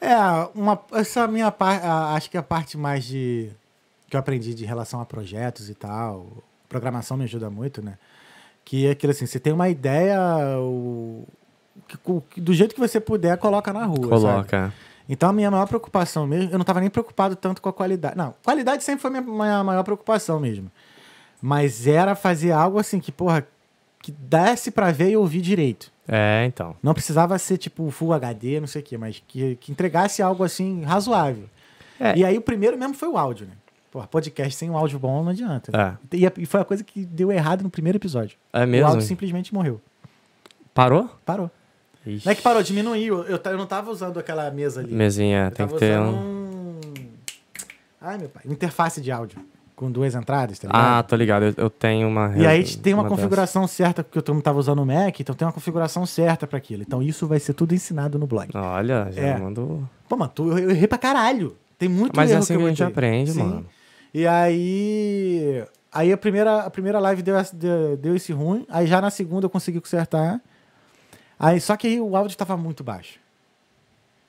É, uma, essa minha parte. Acho que a parte mais de. que eu aprendi de relação a projetos e tal. Programação me ajuda muito, né? Que é aquilo assim, você tem uma ideia. O, do jeito que você puder, coloca na rua. Coloca. Sabe? Então a minha maior preocupação mesmo, eu não estava nem preocupado tanto com a qualidade. Não, qualidade sempre foi a minha maior preocupação mesmo. Mas era fazer algo assim que, porra, que desse para ver e ouvir direito. É, então. Não precisava ser tipo Full HD, não sei o quê, mas que, que entregasse algo assim razoável. É. E aí o primeiro mesmo foi o áudio, né? Porra, podcast sem um áudio bom não adianta. Né? É. E, e, foi a coisa que deu errado no primeiro episódio. É mesmo? O áudio simplesmente morreu. Parou? Parou. Ixi. Não é que parou, diminuiu. Eu, eu não tava usando aquela mesa ali. Mesinha, eu tem que ter um... um... Ai, meu pai. Interface de áudio com duas entradas, tá ligado? Ah, tô ligado, eu, eu tenho uma. E aí tem uma, uma configuração dessa. certa, porque eu não tava usando o Mac, então tem uma configuração certa para aquilo. Então isso vai ser tudo ensinado no blog. Olha, já é. mandou. Pô, mano, tu, eu, eu errei pra caralho. Tem muito Mas é assim que, que a gente aprende, Sim. mano. E aí. Aí a primeira, a primeira live deu, deu, deu esse ruim, aí já na segunda eu consegui consertar. Aí, só que aí o áudio tava muito baixo.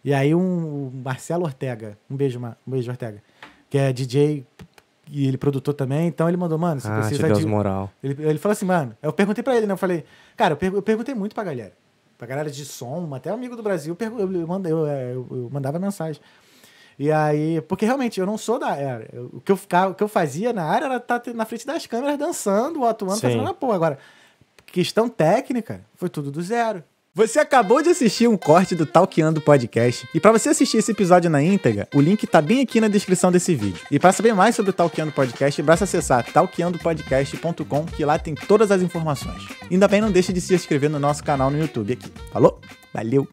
E aí um o Marcelo Ortega, um beijo, um beijo Ortega, que é DJ e ele produtor também, então ele mandou, mano, você ah, precisa de. moral. Ele, ele falou assim, mano, eu perguntei pra ele, né? Eu falei, cara, eu, eu perguntei muito pra galera. Pra galera de som, até amigo do Brasil, eu, eu, mandei, eu, é, eu, eu mandava mensagem. E aí, porque realmente eu não sou da era. O que eu, ficava, o que eu fazia na área era tá estar na frente das câmeras dançando, o atuando, fazendo na porra. Agora, questão técnica, foi tudo do zero. Você acabou de assistir um corte do Talkeando Podcast. E para você assistir esse episódio na íntegra, o link tá bem aqui na descrição desse vídeo. E para saber mais sobre o Talkeando Podcast, basta acessar talkeandopodcast.com, que lá tem todas as informações. ainda bem não deixe de se inscrever no nosso canal no YouTube aqui. Falou? Valeu!